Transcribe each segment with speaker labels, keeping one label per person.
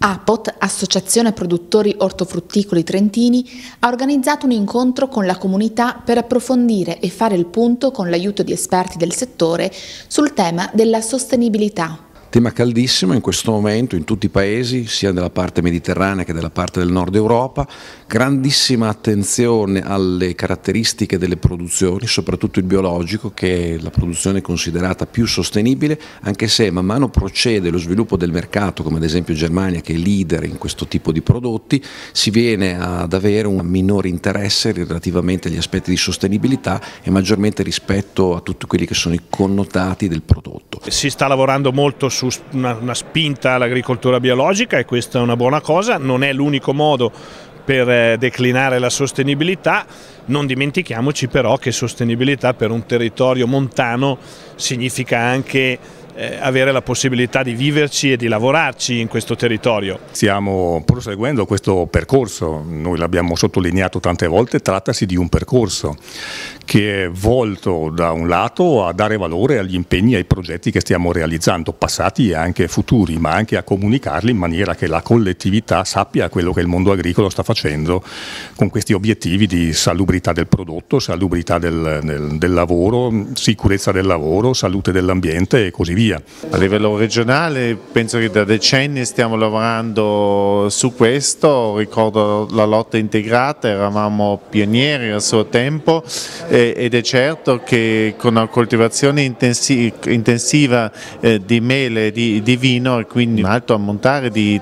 Speaker 1: APOT, Associazione Produttori Ortofrutticoli Trentini, ha organizzato un incontro con la comunità per approfondire e fare il punto con l'aiuto di esperti del settore sul tema della sostenibilità.
Speaker 2: Tema caldissimo in questo momento in tutti i paesi, sia della parte mediterranea che della parte del nord Europa, grandissima attenzione alle caratteristiche delle produzioni, soprattutto il biologico che è la produzione considerata più sostenibile, anche se man mano procede lo sviluppo del mercato, come ad esempio Germania che è leader in questo tipo di prodotti, si viene ad avere un minore interesse relativamente agli aspetti di sostenibilità e maggiormente rispetto a tutti quelli che sono i connotati del prodotto.
Speaker 3: Si sta lavorando molto su una, una spinta all'agricoltura biologica e questa è una buona cosa, non è l'unico modo per eh, declinare la sostenibilità, non dimentichiamoci però che sostenibilità per un territorio montano significa anche eh, avere la possibilità di viverci e di lavorarci in questo territorio.
Speaker 4: Stiamo proseguendo questo percorso, noi l'abbiamo sottolineato tante volte, trattasi di un percorso che è volto da un lato a dare valore agli impegni e ai progetti che stiamo realizzando, passati e anche futuri, ma anche a comunicarli in maniera che la collettività sappia quello che il mondo agricolo sta facendo con questi obiettivi di salubrità del prodotto, salubrità del, del, del lavoro, sicurezza del lavoro, salute
Speaker 5: dell'ambiente e così via via. A livello regionale penso che da decenni stiamo lavorando su questo, ricordo la lotta integrata, eravamo pionieri a suo tempo ed è certo che con la coltivazione intensiva eh, di mele e di, vino e quindi un alto ammontare di,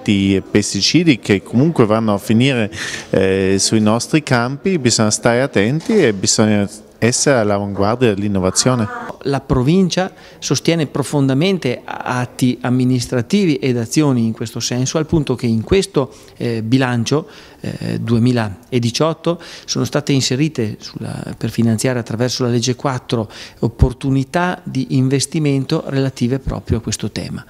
Speaker 5: pesticidi che comunque vanno a finire eh, sui nostri campi bisogna stare attenti e bisogna essere all'avanguardia dell'innovazione la provincia
Speaker 6: sostiene profondamente atti amministrativi ed azioni in questo senso, al punto che in questo eh, bilancio eh, 2018 sono state inserite sulla, per finanziare attraverso la legge 4 opportunità di investimento relative proprio a questo tema.